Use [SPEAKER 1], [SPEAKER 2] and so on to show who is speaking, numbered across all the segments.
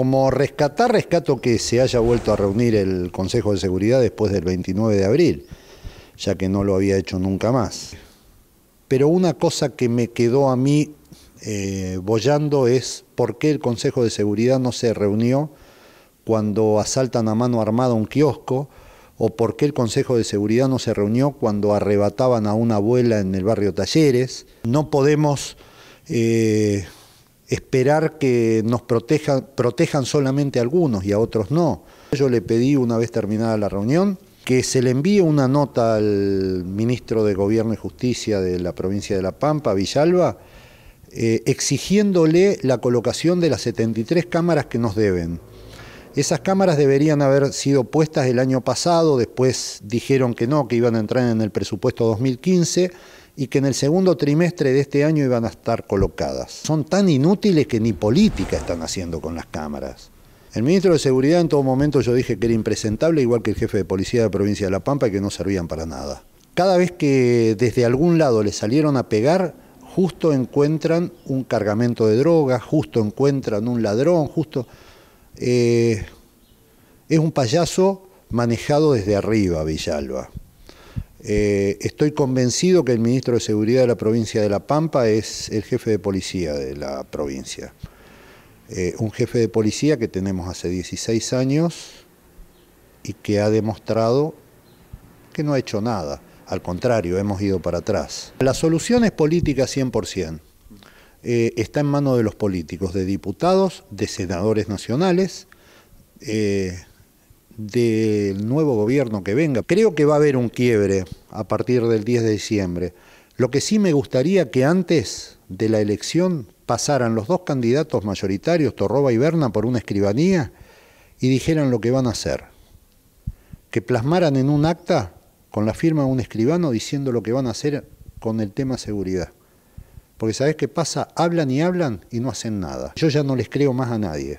[SPEAKER 1] Como rescatar, rescato que se haya vuelto a reunir el Consejo de Seguridad después del 29 de abril, ya que no lo había hecho nunca más. Pero una cosa que me quedó a mí eh, bollando es por qué el Consejo de Seguridad no se reunió cuando asaltan a mano armada un kiosco, o por qué el Consejo de Seguridad no se reunió cuando arrebataban a una abuela en el barrio Talleres. No podemos... Eh, esperar que nos protejan, protejan solamente a algunos y a otros no. Yo le pedí una vez terminada la reunión que se le envíe una nota al ministro de Gobierno y Justicia de la provincia de La Pampa, Villalba, eh, exigiéndole la colocación de las 73 cámaras que nos deben. Esas cámaras deberían haber sido puestas el año pasado, después dijeron que no, que iban a entrar en el presupuesto 2015 y que en el segundo trimestre de este año iban a estar colocadas. Son tan inútiles que ni política están haciendo con las cámaras. El ministro de Seguridad en todo momento yo dije que era impresentable, igual que el jefe de policía de la provincia de La Pampa, y que no servían para nada. Cada vez que desde algún lado le salieron a pegar, justo encuentran un cargamento de drogas, justo encuentran un ladrón, justo... Eh, es un payaso manejado desde arriba, Villalba. Eh, estoy convencido que el ministro de Seguridad de la provincia de La Pampa es el jefe de policía de la provincia. Eh, un jefe de policía que tenemos hace 16 años y que ha demostrado que no ha hecho nada. Al contrario, hemos ido para atrás. La solución es política 100%. Eh, está en manos de los políticos, de diputados, de senadores nacionales del nuevo gobierno que venga. Creo que va a haber un quiebre a partir del 10 de diciembre. Lo que sí me gustaría que antes de la elección pasaran los dos candidatos mayoritarios, Torroba y Berna, por una escribanía y dijeran lo que van a hacer. Que plasmaran en un acta con la firma de un escribano diciendo lo que van a hacer con el tema seguridad. Porque sabes qué pasa? Hablan y hablan y no hacen nada. Yo ya no les creo más a nadie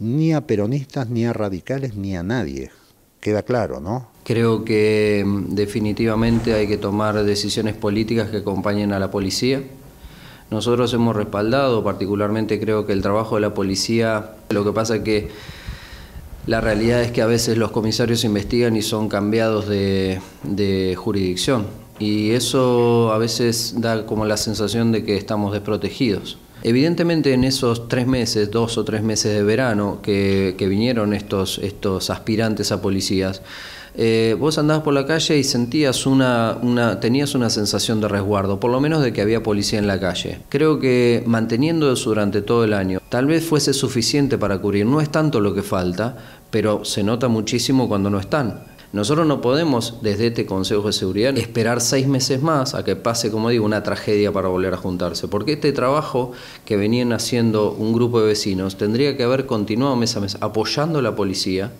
[SPEAKER 1] ni a peronistas, ni a radicales, ni a nadie. Queda claro, ¿no?
[SPEAKER 2] Creo que mm, definitivamente hay que tomar decisiones políticas que acompañen a la policía. Nosotros hemos respaldado, particularmente creo que el trabajo de la policía, lo que pasa que la realidad es que a veces los comisarios investigan y son cambiados de, de jurisdicción. Y eso a veces da como la sensación de que estamos desprotegidos. Evidentemente en esos tres meses, dos o tres meses de verano que, vinieron estos, estos aspirantes a policías, eh, vos andabas por la calle y sentías una, tenías una sensación de resguardo, por lo menos de que había policía en la calle. Creo que manteniendo eso durante todo el año, tal vez fuese suficiente para cubrir. No es tanto lo que falta, pero se nota muchísimo cuando no están. Nosotros no podemos, desde este Consejo de Seguridad, esperar seis meses más a que pase, como digo, una tragedia para volver a juntarse. Porque este trabajo que venían haciendo un grupo de vecinos tendría que haber continuado mes a mes apoyando a la policía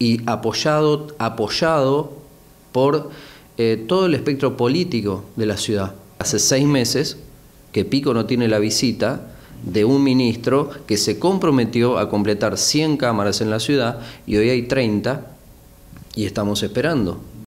[SPEAKER 2] y apoyado, apoyado por eh, todo el espectro político de la ciudad. Hace seis meses que Pico no tiene la visita, de un ministro que se comprometió a completar 100 cámaras en la ciudad y hoy hay 30 y estamos esperando.